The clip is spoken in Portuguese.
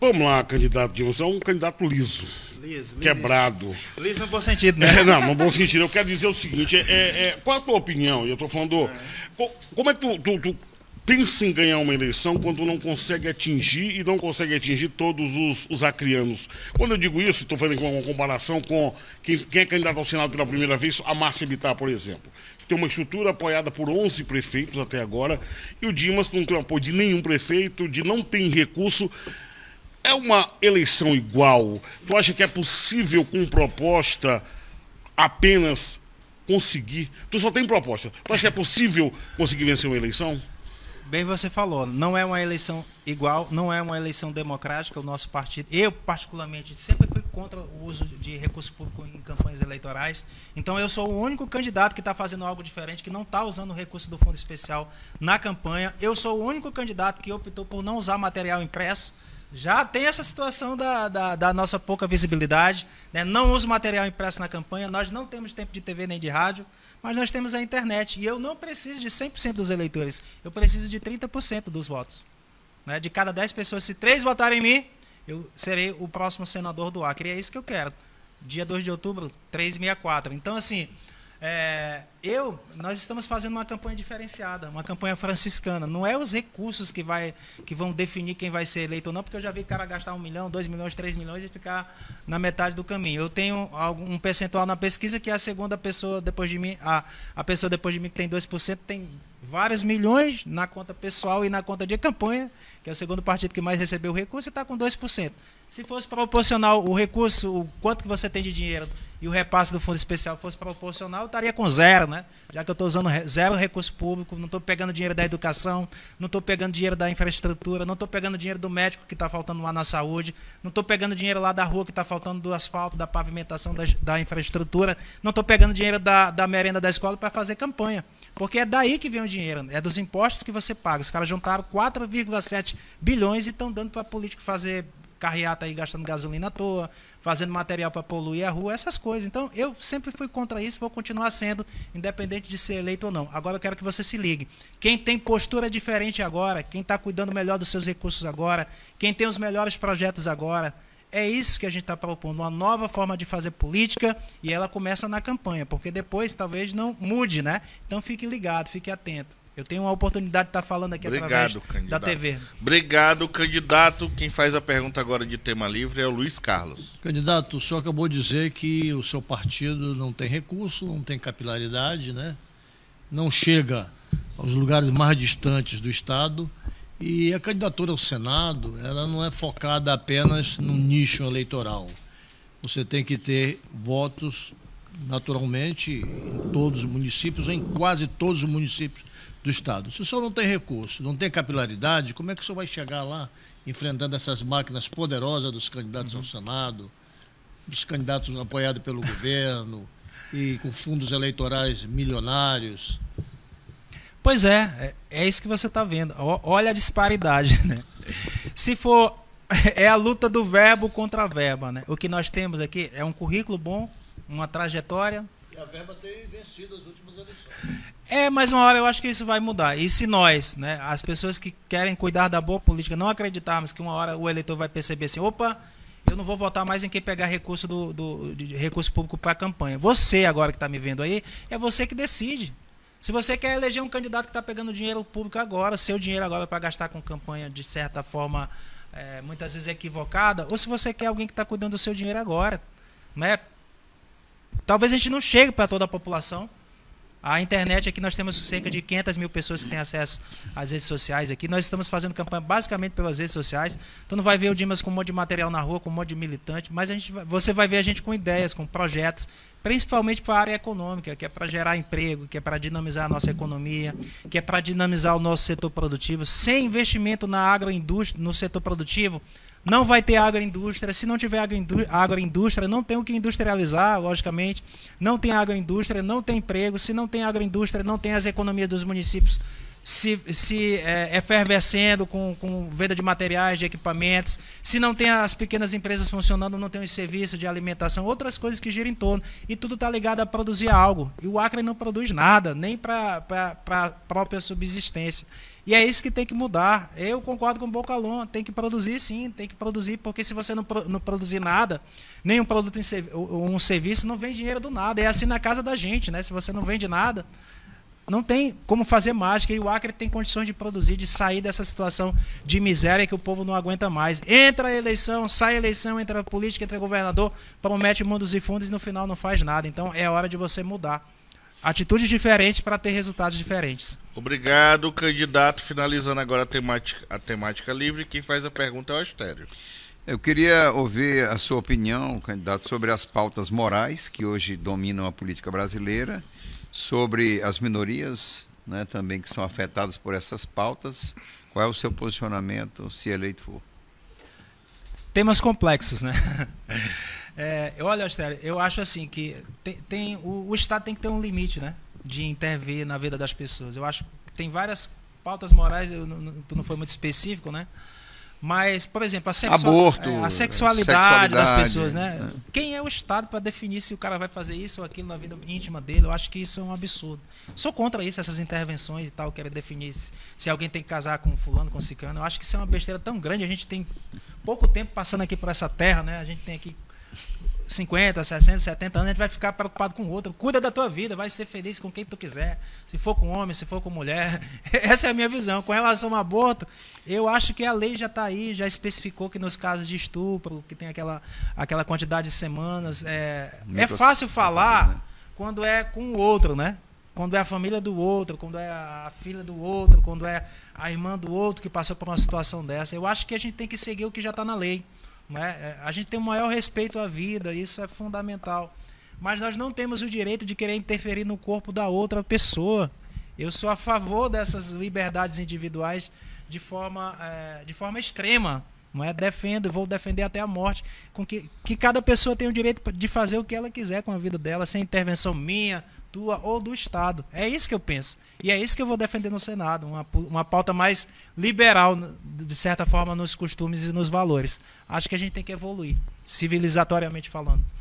Vamos lá, candidato você. é um candidato liso. Liso, quebrado. Liso, no bom sentido, né? É, não, no bom sentido. Eu quero dizer o seguinte: é, é, é qual a tua opinião? Eu estou falando. como é que tu, tu, tu, pensa em ganhar uma eleição quando não consegue atingir e não consegue atingir todos os, os acrianos? Quando eu digo isso, estou fazendo uma comparação com quem, quem, é candidato ao Senado pela primeira vez, a Márcia Bittar, por exemplo. Tem uma estrutura apoiada por 11 prefeitos até agora, e o Dimas não tem apoio de nenhum prefeito, de não tem recurso. É uma eleição igual? Tu acha que é possível com proposta apenas conseguir? Tu só tem proposta. Tu acha que é possível conseguir vencer uma eleição? Bem, você falou, não é uma eleição igual, não é uma eleição democrática. O nosso partido, eu particularmente, sempre fui contra o uso de recurso público em campanhas eleitorais. Então, eu sou o único candidato que está fazendo algo diferente, que não está usando o recurso do Fundo Especial na campanha. Eu sou o único candidato que optou por não usar material impresso já tem essa situação da, da, da nossa pouca visibilidade. Né? Não uso material impresso na campanha, nós não temos tempo de TV nem de rádio, mas nós temos a internet. E eu não preciso de 100% dos eleitores, eu preciso de 30% dos votos. Né? De cada 10 pessoas, se 3 votarem em mim, eu serei o próximo senador do Acre. E é isso que eu quero. Dia 2 de outubro, 364. Então, assim, é, eu, nós estamos fazendo uma campanha diferenciada, uma campanha franciscana. Não é os recursos que, vai, que vão definir quem vai ser eleito ou não, porque eu já vi cara gastar um milhão, dois milhões, três milhões e ficar na metade do caminho. Eu tenho algum, um percentual na pesquisa que a segunda pessoa depois de mim, a, a pessoa depois de mim que tem 2%, tem vários milhões na conta pessoal e na conta de campanha, que é o segundo partido que mais recebeu o recurso, está com 2%. Se fosse proporcional o recurso, o quanto que você tem de dinheiro e o repasse do fundo especial fosse proporcional, eu estaria com zero, né? Já que eu estou usando zero recurso público, não estou pegando dinheiro da educação, não estou pegando dinheiro da infraestrutura, não estou pegando dinheiro do médico que está faltando lá na saúde, não estou pegando dinheiro lá da rua que está faltando do asfalto, da pavimentação, da, da infraestrutura, não estou pegando dinheiro da, da merenda da escola para fazer campanha. Porque é daí que vem o é dinheiro, né? é dos impostos que você paga. Os caras juntaram 4,7 bilhões e estão dando para a política fazer carreata aí gastando gasolina à toa, fazendo material para poluir a rua, essas coisas. Então, eu sempre fui contra isso, vou continuar sendo, independente de ser eleito ou não. Agora eu quero que você se ligue. Quem tem postura diferente agora, quem está cuidando melhor dos seus recursos agora, quem tem os melhores projetos agora, é isso que a gente está propondo, uma nova forma de fazer política e ela começa na campanha, porque depois talvez não mude, né? Então fique ligado, fique atento. Eu tenho uma oportunidade de estar tá falando aqui Obrigado, através candidato. da TV. Obrigado, candidato. Quem faz a pergunta agora de tema livre é o Luiz Carlos. Candidato, o senhor acabou de dizer que o seu partido não tem recurso, não tem capilaridade, né? Não chega aos lugares mais distantes do Estado e a candidatura ao Senado, ela não é focada apenas num nicho eleitoral. Você tem que ter votos, naturalmente, em todos os municípios, em quase todos os municípios do Estado. Se o senhor não tem recurso, não tem capilaridade, como é que o senhor vai chegar lá enfrentando essas máquinas poderosas dos candidatos ao Senado, dos candidatos apoiados pelo governo e com fundos eleitorais milionários? Pois é, é, é, isso que você está vendo. olha a disparidade, né? Se for é a luta do verbo contra a verba, né? O que nós temos aqui é um currículo bom, uma trajetória. E a verba tem vencido as últimas eleições. É, mas uma hora eu acho que isso vai mudar. E se nós, né, as pessoas que querem cuidar da boa política, não acreditarmos que uma hora o eleitor vai perceber assim, opa, eu não vou votar mais em quem pegar recurso do, do recurso público para a campanha. Você agora que está me vendo aí, é você que decide. Se você quer eleger um candidato que está pegando dinheiro público agora, seu dinheiro agora para gastar com campanha de certa forma é, muitas vezes equivocada, ou se você quer alguém que está cuidando do seu dinheiro agora, né? Talvez a gente não chegue para toda a população, a internet aqui nós temos cerca de 500 mil pessoas que têm acesso às redes sociais aqui. Nós estamos fazendo campanha basicamente pelas redes sociais. Tu não vai ver o Dimas com um monte de material na rua, com um monte de militante, mas a gente vai, você vai ver a gente com ideias, com projetos, principalmente para a área econômica, que é para gerar emprego, que é para dinamizar a nossa economia, que é para dinamizar o nosso setor produtivo. Sem investimento na agroindústria, no setor produtivo, não vai ter agroindústria. Se não tiver agroindústria, não tem o que industrializar, logicamente. Não tem agroindústria, não tem emprego. Se não tem agroindústria, não tem as economias dos municípios se, se é, efervescendo com, com, venda de materiais, de equipamentos, se não tem as pequenas empresas funcionando, não tem os serviços de alimentação, outras coisas que giram em torno. E tudo está ligado a produzir algo. E o Acre não produz nada, nem para a própria subsistência. E é isso que tem que mudar. Eu concordo com o Bocalon, tem que produzir sim, tem que produzir, porque se você não, não produzir nada, nenhum produto ou um serviço, não vem dinheiro do nada. É assim na casa da gente, né? Se você não vende nada, não tem como fazer mágica e o Acre tem condições de produzir, de sair dessa situação de miséria que o povo não aguenta mais. Entra a eleição, sai a eleição, entra a política, entra o governador, promete mundos e fundos e no final não faz nada. Então é hora de você mudar. Atitudes diferentes para ter resultados diferentes. Obrigado, candidato. Finalizando agora a temática, a temática livre, quem faz a pergunta é o Astério. Eu queria ouvir a sua opinião, candidato, sobre as pautas morais que hoje dominam a política brasileira sobre as minorias né, também que são afetadas por essas pautas. Qual é o seu posicionamento, se é eleito for? Temas complexos, né? É, olha, Astério, eu acho assim que tem, tem o, o, Estado tem que ter um limite, né? De intervir na vida das pessoas. Eu acho que tem várias pautas morais, eu, tu não foi muito específico, né? Mas, por exemplo, a, sexual, Aborto, é, a sexualidade, sexualidade, das pessoas, né? né? Quem é o Estado para definir se o cara vai fazer isso ou aquilo na vida íntima dele? Eu acho que isso é um absurdo. Sou contra isso, essas intervenções e tal, querer definir se alguém tem que casar com fulano, com cicano. Eu acho que isso é uma besteira tão grande. A gente tem pouco tempo passando aqui por essa terra, né? A gente tem aqui 50, 60, 70 anos, a gente vai ficar preocupado com o outro. Cuida da tua vida, vai ser feliz com quem tu quiser. Se for com homem, se for com mulher. Essa é a minha visão. Com relação ao aborto, eu acho que a lei já está aí, já especificou que nos casos de estupro, que tem aquela, aquela quantidade de semanas. É, é fácil falar quando é com o outro, né? Quando é a família do outro, quando é a filha do outro, quando é a irmã do outro que passou por uma situação dessa. Eu acho que a gente tem que seguir o que já está na lei. Né? É, a gente tem o um maior respeito à vida, isso é fundamental. Mas nós não temos o direito de querer interferir no corpo da outra pessoa. Eu sou a favor dessas liberdades individuais de forma, é, de forma extrema. Não é? Defendo, vou defender até a morte. Com que, que cada pessoa tem o direito de fazer o que ela quiser com a vida dela, sem intervenção minha, tua ou do Estado. É isso que eu penso. E é isso que eu vou defender no Senado. Uma, uma pauta mais liberal, de certa forma, nos costumes e nos valores. Acho que a gente tem que evoluir, civilizatoriamente falando.